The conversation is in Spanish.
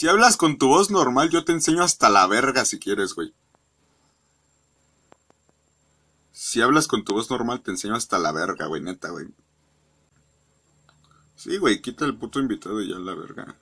Si hablas con tu voz normal, yo te enseño hasta la verga si quieres, güey. Si hablas con tu voz normal, te enseño hasta la verga, güey, neta, güey. Sí, güey, quita el puto invitado y ya la verga.